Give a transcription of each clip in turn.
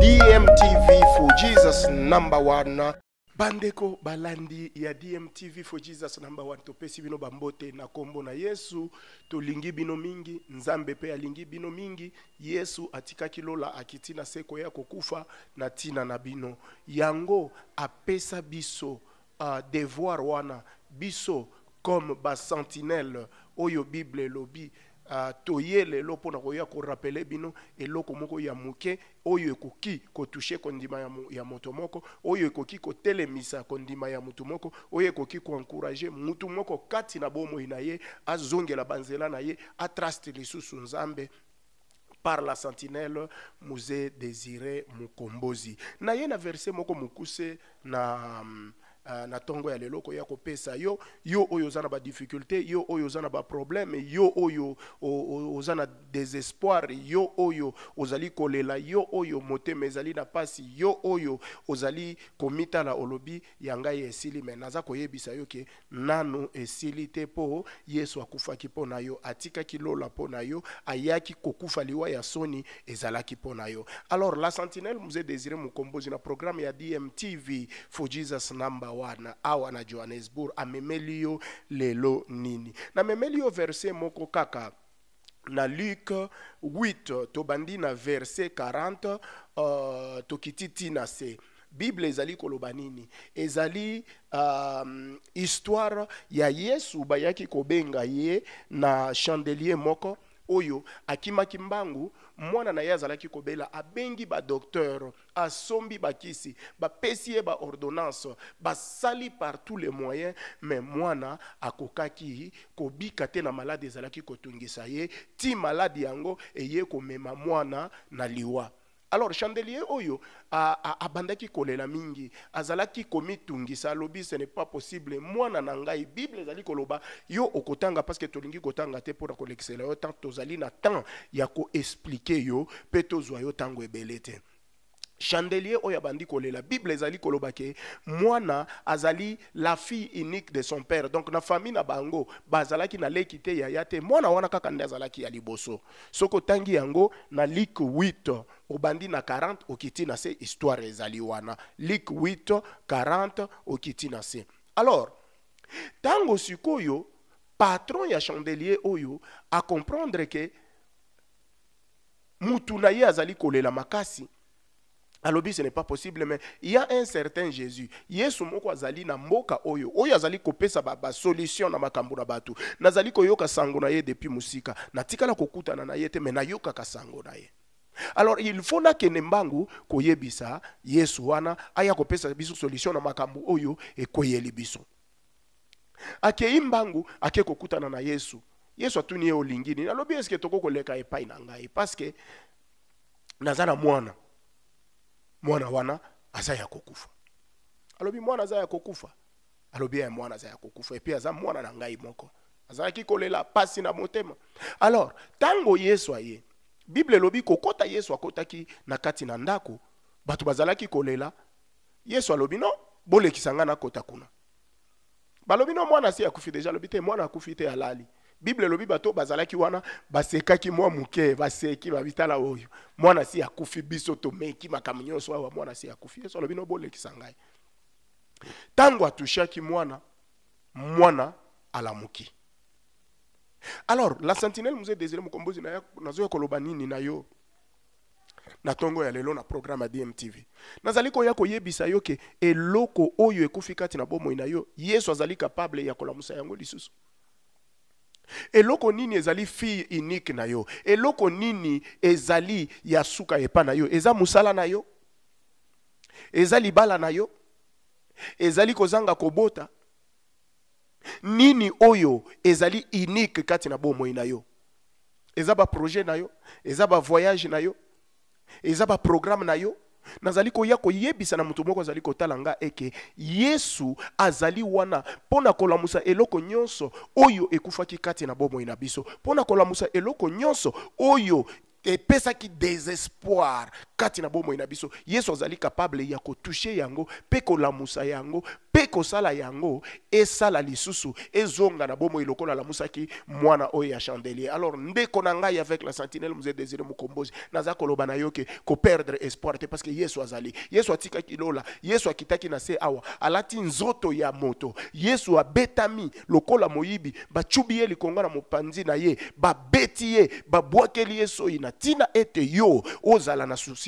dmtv for jesus number one bandeko balandi ya dmtv for jesus number one topesi bino bambote na nkombo na yesu tolingi bino mingi nzambe mpe alingi bino mingi yesu atikaki lola akiti na seko ya kokufa na ntina na bino yango apesa biso uh, devoir wana biso comme basentinelle oyo bible elobi uh, ah, toye lelo mpona koya korapele bino eloko moko ya moke oyo ekoki kotushe kondima ya, mo, ya moto moko oyo ekoki kotelemisa kondima ya motu moko oyo ekoki koankourage mutu moko kati na bomoi na ye azongela banzela na ye atraste lisusu nzambe par la sentinelle musée désiré mokombozi na ye na verse moko mokuse na um, Ah, na ntongo ya lelo koya kopesa yo yo oyo oza na badifficulté yo oyo oza na baprobleme yo oyo oza na désespoir yo oyo ozali kolela yo oyo motema ezali na mpasi yo oyo ozali komitala olobi ya ngai esili me naza koyebisa yo ke nanu esili te mpo yesu akufaki mpo na yo atikaki lola mpo na yo ayaki kokufa liwa ya soni ezalaki mpo na yo alors la sentinelle musée désiré mokombozi na programme ya dmtv for jesus number wana awa na johannesburg amemeli yo lelo nini namemeli yo verse moko kaka na luk 8 tobandi na verse 40 uh, tokiti ti na se bible ezali koloba nini ezali um, histoire ya yesu bayaki kobenga ye na chandelier moko oyo akimaki mbangu mwana na ye azalaki kobela abengi kisi, asombi bakisi ba ordonnance, ba sali par tous les moyens me mwana akokaki kobika te na maladi ezalaki kotungisa ye ti maladi yango eye komema mwana na liwa alors chandelier oyo abandaki kolela mingi azalaki komitungisa alobi ce n'est pas possible mwana na ngai bible ezali koloba yo okotanga parce que tolingi kotanga te mpona kolekisela yo tant tozali na ya yo peto tozwa yo ntango chandelier yabandi abandi kolela bible ezali Kolobake, ke mwana azali la fille unique de son père donc na famille na bango bazalaki na leki te yaya te mwana wana kaka nde azalaki ya liboso soki otangi yango na lik 8 obandi na 40 okiti na se histoire ezali wana lik 8 40 okiti na se alors ntango sikoyo patron ya chandelier oyo à ke que na ye azali kolela makasi alobi ce n'est pas possible mais il y a un certain jésus yesu moko azali na mboka oyo oyo azali kopesa basolution na makambo na bato nazali koyoka sango na ye depuis mosika natikala kokutana na ye te me nayokaka sango na ye alors il faut nakende mbangu koyebisa yesu wana aya kopesa biso solution na makambo oyo ekweyeli biso akei mbangu ake kokutana na yesu yesu atuni ye olingini nini alobi eske koleka epai na ngai parce que naza na mwana mwana wana aza ya kokufa alobi mwana aza ya kokufa alobi ya mwana aza ya kokufa epi aza mwana na ngai moko azalaki kolela pasi na motema alors ntango yesu aye bible elobi kokota yesu akotaki na kati na ndako bato bazalaki kolela yesu alobi no bolekisa nga nakota kuna balobi no mwana asi akufi deja alobi te mwana akufi te alali bible elobi bato bazalaki wana basekaki mwa muke baseki babitala oyo mwana si akufi biso tomeki makambo nyonso awa mwana si akufi yesu alobi nobolekisa ngai ntango atushaki mwana mwana alamuki alors la sentinelle muse désiré mokombozi nazoya koloba nini na yo na ntongo ya lelo na programe ya dmtv nazali koya koyebisa yo ke eloko oyo ekufi kati na bomoi na yo yesu azali kapable ya kolamusa yango lisusu eloko nini ezali fille unique na yo eloko nini ezali ya suka epa na yo eza mosala na yo eza libala na yo ezali kozanga kobota nini oyo ezali unique kati na bomoi na yo eza baprojet na yo eza bavoyage na yo eza baprograme na yo nazali koya koyebisa na moto moko azali kotala nga eke yesu azali wana mpo na kolamusa eloko nyonso oyo ekufaki kati na bomoi na biso mpo na kolamusa eloko nyonso oyo epesaki désespoir kati na bomoi na biso yesu azali kapable ya kotushe yango mpe kolamusa yango mpe kosala yango esala lisusu ezonga na bomoi lokola alamusaki mwana oyo ya chandelier alors ndeko na ngai avec la sentinelle muse désiré mokombozi naza koloba na yo ke koperdre espoir te parce yesu azali yesu atikaki lola yesu akitaki na se awa alati nzoto ya moto yesu abetami lokola moyibi bacubi ye likongo na mopanzi na ye babeti ye babwakeli ye soi na ntina ete yo ozala na susi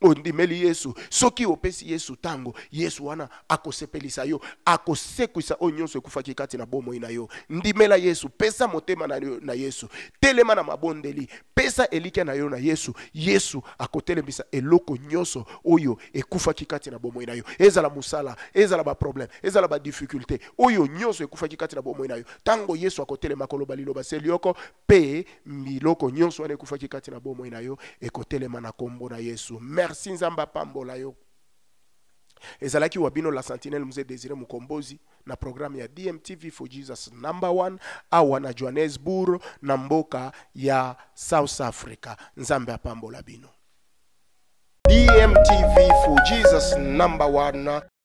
ndimeli yesu soki opesi yesu tango, yesu wana pelisa yo akosekwisa oyo nyonso ekufaki kati na bomoi na yo ndimela yesu pesa motema na, na yesu telema na mabondeli pesa elikya na yo na yesu yesu akotelemisa eloko nyonso oyo ekufaki kati na bomoi na yo ezala musala, ezala baproblème ezala difficulté, oyo nyonso ekufaki kati na bomoi na yo Tango yesu akotelema koloba liloba se lioko pe miloko nyonso wana ekufaki na bomoi na yo ekotelema na na yesu merci nzambe apambola yo ezalaki wa bino la sentinelle muse désiré mokombozi na programme ya dmtv for jesus number 1 awa na johannesbourg na mboka ya south africa nzambe apambola bino dmtv for jesus number 1